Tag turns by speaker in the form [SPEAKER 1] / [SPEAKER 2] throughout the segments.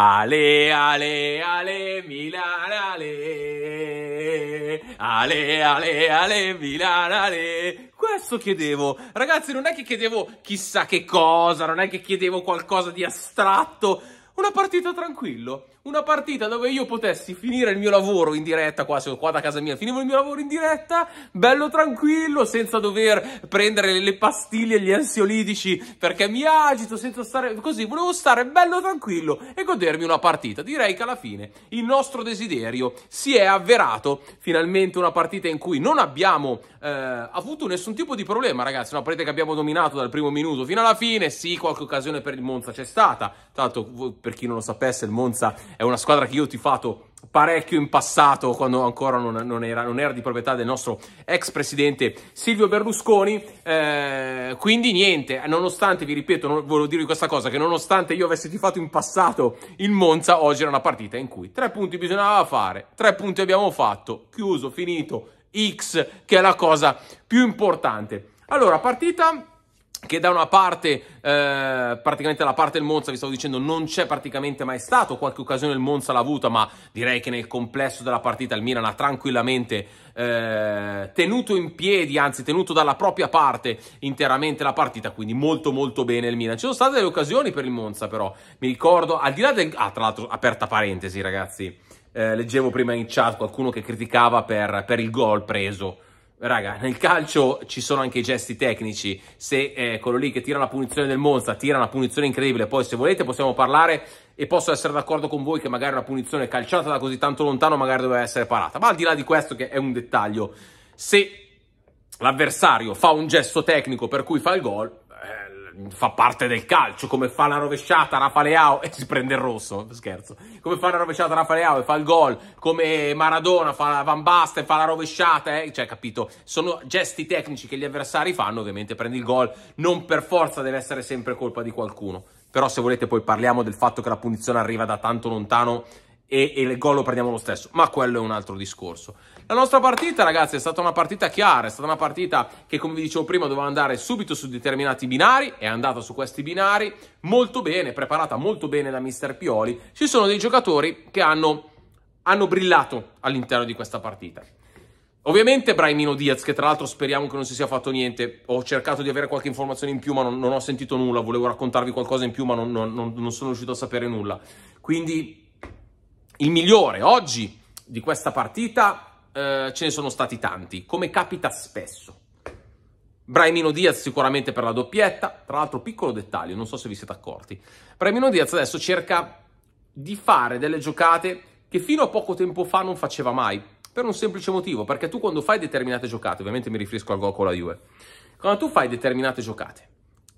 [SPEAKER 1] Ale, ale, ale, Milan, ale. Ale, ale, ale, Milan, ale. Questo chiedevo. Ragazzi, non è che chiedevo chissà che cosa, non è che chiedevo qualcosa di astratto. Una partita tranquillo, una partita dove io potessi finire il mio lavoro in diretta qua, sono qua da casa mia, finivo il mio lavoro in diretta, bello tranquillo, senza dover prendere le pastiglie, e gli ansiolitici perché mi agito, senza stare così, volevo stare bello tranquillo e godermi una partita. Direi che alla fine il nostro desiderio si è avverato, finalmente una partita in cui non abbiamo eh, avuto nessun tipo di problema, ragazzi, una partita che abbiamo dominato dal primo minuto fino alla fine, sì, qualche occasione per il Monza c'è stata, tanto per per chi non lo sapesse, il Monza è una squadra che io ho tifato parecchio in passato, quando ancora non, non, era, non era, di proprietà del nostro ex presidente Silvio Berlusconi. Eh, quindi niente, nonostante, vi ripeto, non, volevo dirvi questa cosa, che nonostante io avessi tifato in passato il Monza, oggi era una partita in cui tre punti bisognava fare, tre punti abbiamo fatto, chiuso, finito, X, che è la cosa più importante. Allora, partita che da una parte, eh, praticamente la parte del Monza, vi stavo dicendo, non c'è praticamente mai stato, qualche occasione il Monza l'ha avuta, ma direi che nel complesso della partita il Milan ha tranquillamente eh, tenuto in piedi, anzi tenuto dalla propria parte interamente la partita, quindi molto molto bene il Milan. Ci sono state delle occasioni per il Monza però, mi ricordo, al di là del... Ah, tra l'altro, aperta parentesi ragazzi, eh, leggevo prima in chat qualcuno che criticava per, per il gol preso, Raga, nel calcio ci sono anche i gesti tecnici. Se eh, quello lì che tira la punizione del Monza tira una punizione incredibile, poi se volete possiamo parlare e posso essere d'accordo con voi che magari una punizione calciata da così tanto lontano magari doveva essere parata. Ma al di là di questo che è un dettaglio, se l'avversario fa un gesto tecnico per cui fa il gol, fa parte del calcio, come fa la rovesciata Rafaleao e si prende il rosso, scherzo, come fa la rovesciata Rafaleao e fa il gol, come Maradona fa la Van Basten, fa la rovesciata, eh? cioè capito, sono gesti tecnici che gli avversari fanno, ovviamente prendi il gol, non per forza deve essere sempre colpa di qualcuno, però se volete poi parliamo del fatto che la punizione arriva da tanto lontano e, e il gol lo prendiamo lo stesso, ma quello è un altro discorso. La nostra partita, ragazzi, è stata una partita chiara, è stata una partita che, come vi dicevo prima, doveva andare subito su determinati binari, è andata su questi binari molto bene, preparata molto bene da Mister Pioli. Ci sono dei giocatori che hanno, hanno brillato all'interno di questa partita. Ovviamente Braimino Diaz, che tra l'altro speriamo che non si sia fatto niente, ho cercato di avere qualche informazione in più ma non, non ho sentito nulla, volevo raccontarvi qualcosa in più ma non, non, non sono riuscito a sapere nulla. Quindi il migliore oggi di questa partita eh, ce ne sono stati tanti, come capita spesso. Braimino Diaz sicuramente per la doppietta, tra l'altro piccolo dettaglio, non so se vi siete accorti. Braimino Diaz adesso cerca di fare delle giocate che fino a poco tempo fa non faceva mai, per un semplice motivo, perché tu quando fai determinate giocate, ovviamente mi riferisco al gol con la Juve, quando tu fai determinate giocate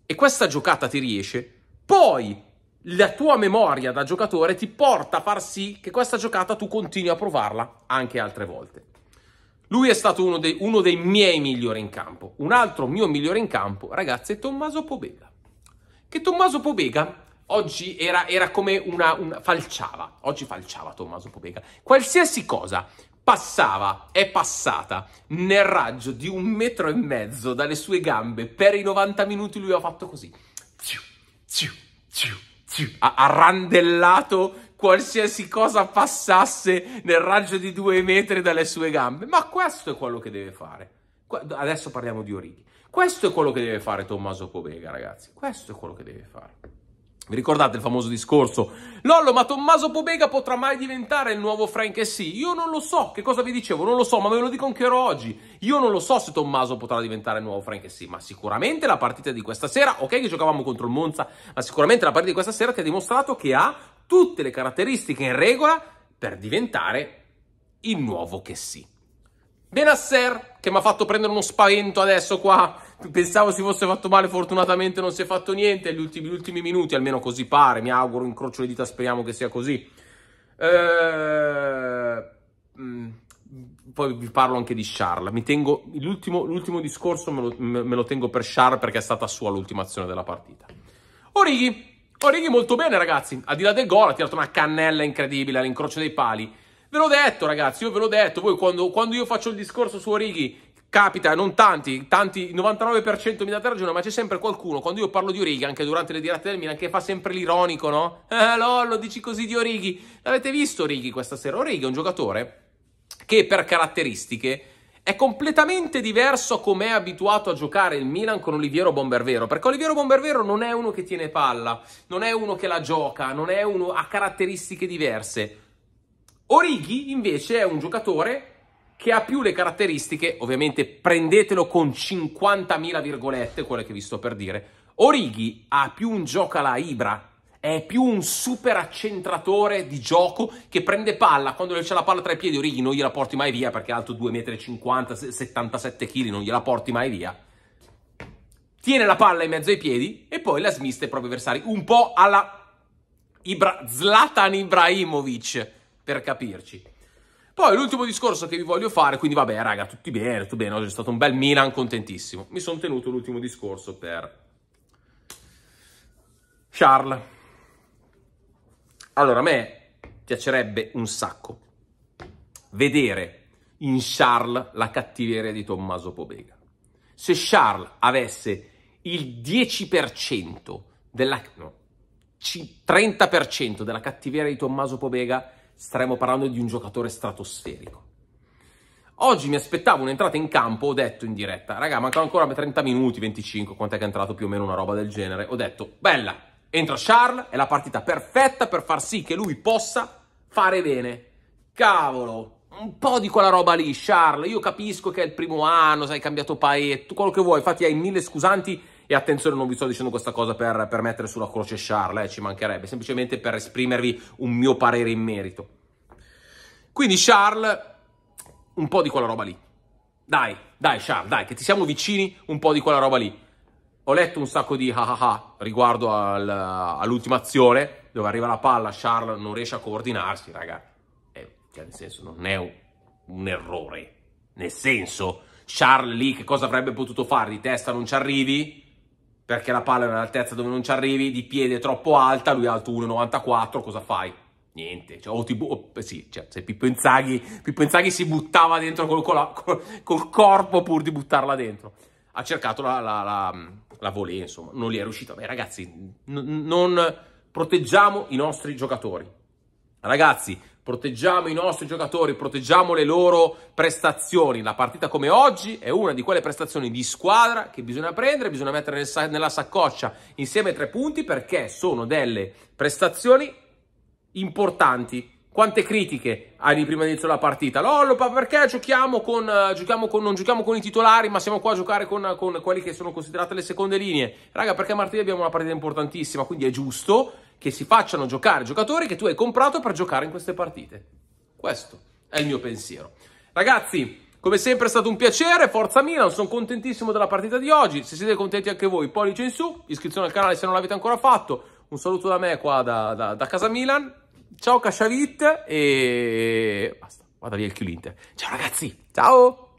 [SPEAKER 1] e questa giocata ti riesce, poi la tua memoria da giocatore ti porta a far sì che questa giocata tu continui a provarla anche altre volte. Lui è stato uno dei, uno dei miei migliori in campo. Un altro mio migliore in campo, ragazzi, è Tommaso Pobega. Che Tommaso Pobega oggi era, era come una, una, falciava. Oggi falciava Tommaso Pobega. Qualsiasi cosa passava, è passata nel raggio di un metro e mezzo dalle sue gambe per i 90 minuti lui ha fatto così. Ciu, ciu, ciu ha, randellato qualsiasi cosa passasse nel raggio di due metri dalle sue gambe. Ma questo è quello che deve fare. Adesso parliamo di Orighi. Questo è quello che deve fare Tommaso Pobega, ragazzi. Questo è quello che deve fare. Vi ricordate il famoso discorso? Lollo, ma Tommaso Pobega potrà mai diventare il nuovo Frank Sì? Io non lo so, che cosa vi dicevo? Non lo so, ma ve lo dico anche oggi. Io non lo so se Tommaso potrà diventare il nuovo Frank Sì, ma sicuramente la partita di questa sera, ok che giocavamo contro il Monza, ma sicuramente la partita di questa sera ti ha dimostrato che ha tutte le caratteristiche in regola per diventare il nuovo che sì. Benasser, che mi ha fatto prendere uno spavento adesso qua. Pensavo si fosse fatto male, fortunatamente non si è fatto niente. Gli ultimi, gli ultimi minuti, almeno così pare. Mi auguro, incrocio le dita, speriamo che sia così. Ehm, poi vi parlo anche di Charles. Tengo, l'ultimo, l'ultimo, discorso me lo, me lo, tengo per Charles perché è stata sua l'ultima azione della partita. Orighi, Orighi molto bene ragazzi. Al di là del gol ha tirato una cannella incredibile all'incrocio dei pali Ve l'ho detto, ragazzi, io ve l'ho detto. Voi quando, quando io faccio il discorso su Orighi, capita, non tanti, tanti, il 99% mi date ragione, ma c'è sempre qualcuno, quando io parlo di Orighi, anche durante le dirette del Milan, che fa sempre l'ironico, no? Eh, lollo, dici così di Orighi. L'avete visto Orighi questa sera? Orighi è un giocatore che per caratteristiche è completamente diverso come è abituato a giocare il Milan con Oliviero Bombervero, perché Oliviero Bombervero non è uno che tiene palla, non è uno che la gioca, non è uno, ha caratteristiche diverse. Origi invece è un giocatore che ha più le caratteristiche, ovviamente prendetelo con 50.000 virgolette, quelle che vi sto per dire. Origi ha più un gioco alla Ibra, è più un super accentratore di gioco che prende palla, quando c'è la palla tra i piedi Origi non gliela porti mai via perché è alto 2,50 m, 77 kg, non gliela porti mai via. Tiene la palla in mezzo ai piedi e poi la smiste ai propri avversari, un po' alla Ibra, Zlatan Ibrahimovic per capirci. Poi l'ultimo discorso che vi voglio fare, quindi vabbè raga, tutti bene, tutto bene, oggi è stato un bel Milan, contentissimo. Mi sono tenuto l'ultimo discorso per Charles. Allora, a me piacerebbe un sacco vedere in Charles la cattiveria di Tommaso Pobega. Se Charles avesse il 10% della... no, 30% della cattiveria di Tommaso Pobega staremo parlando di un giocatore stratosferico. Oggi mi aspettavo un'entrata in campo, ho detto in diretta, raga, mancano ancora 30 minuti, 25, quanto è che è entrato più o meno una roba del genere, ho detto, bella, entra Charles, è la partita perfetta per far sì che lui possa fare bene. Cavolo, un po' di quella roba lì, Charles, io capisco che è il primo anno, sai, cambiato paese, tutto quello che vuoi, infatti hai mille scusanti e attenzione, non vi sto dicendo questa cosa per, per mettere sulla croce Charles, eh, ci mancherebbe, semplicemente per esprimervi un mio parere in merito. Quindi Charles, un po' di quella roba lì. Dai, dai Charles, dai, che ti siamo vicini un po' di quella roba lì. Ho letto un sacco di ha ah, ah ah riguardo al, all'ultima azione, dove arriva la palla, Charles non riesce a coordinarsi, raga. Eh, cioè, nel senso, non è un, un errore. Nel senso, Charles lì che cosa avrebbe potuto fare? Di testa non ci arrivi, perché la palla è un'altezza dove non ci arrivi, di piede troppo alta, lui è alto 1,94, cosa fai? Niente, cioè, o ti bu- o, eh sì, cioè, se Pippo Inzaghi, Pippo Inzaghi si buttava dentro col, col, col, col corpo pur di buttarla dentro. Ha cercato la, la, la, la volée, insomma, non gli è riuscito. Beh, ragazzi, n- non proteggiamo i nostri giocatori. Ragazzi, proteggiamo i nostri giocatori, proteggiamo le loro prestazioni. La partita come oggi è una di quelle prestazioni di squadra che bisogna prendere, bisogna mettere nel nella saccoccia insieme ai tre punti perché sono delle prestazioni importanti. Quante critiche hai di prima inizio della partita? Lollo, perché giochiamo con, giochiamo con, non giochiamo con i titolari, ma siamo qua a giocare con, con quelli che sono considerate le seconde linee? Raga, perché martedì abbiamo una partita importantissima, quindi è giusto che si facciano giocare giocatori che tu hai comprato per giocare in queste partite. Questo è il mio pensiero. Ragazzi, come sempre è stato un piacere, forza Milan, sono contentissimo della partita di oggi, se siete contenti anche voi pollice in su, iscrizione al canale se non l'avete ancora fatto, un saluto da me qua da, da, da casa Milan, ciao Casciavit e basta, vada lì il Q-Inter. Ciao ragazzi, ciao!